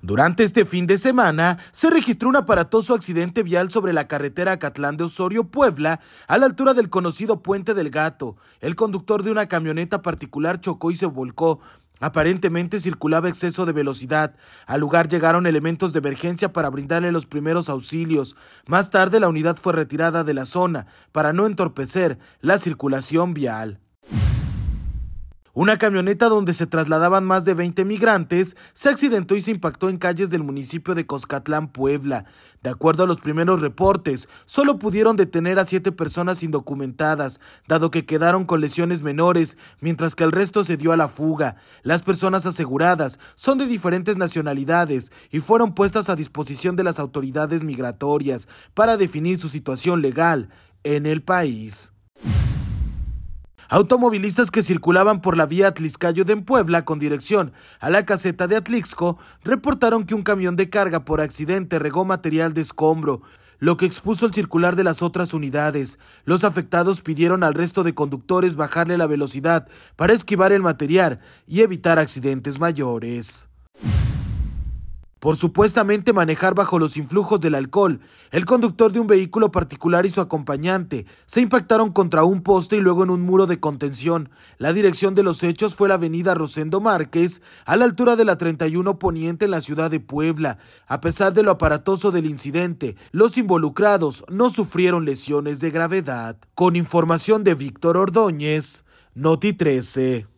Durante este fin de semana se registró un aparatoso accidente vial sobre la carretera Catlán de Osorio, Puebla, a la altura del conocido Puente del Gato. El conductor de una camioneta particular chocó y se volcó. Aparentemente circulaba exceso de velocidad. Al lugar llegaron elementos de emergencia para brindarle los primeros auxilios. Más tarde la unidad fue retirada de la zona para no entorpecer la circulación vial. Una camioneta donde se trasladaban más de 20 migrantes se accidentó y se impactó en calles del municipio de Coscatlán, Puebla. De acuerdo a los primeros reportes, solo pudieron detener a siete personas indocumentadas, dado que quedaron con lesiones menores, mientras que el resto se dio a la fuga. Las personas aseguradas son de diferentes nacionalidades y fueron puestas a disposición de las autoridades migratorias para definir su situación legal en el país. Automovilistas que circulaban por la vía Atliscayo de Puebla con dirección a la caseta de Atlixco reportaron que un camión de carga por accidente regó material de escombro, lo que expuso el circular de las otras unidades. Los afectados pidieron al resto de conductores bajarle la velocidad para esquivar el material y evitar accidentes mayores. Por supuestamente manejar bajo los influjos del alcohol, el conductor de un vehículo particular y su acompañante se impactaron contra un poste y luego en un muro de contención. La dirección de los hechos fue la avenida Rosendo Márquez, a la altura de la 31 Poniente en la ciudad de Puebla. A pesar de lo aparatoso del incidente, los involucrados no sufrieron lesiones de gravedad. Con información de Víctor Ordóñez, Noti 13.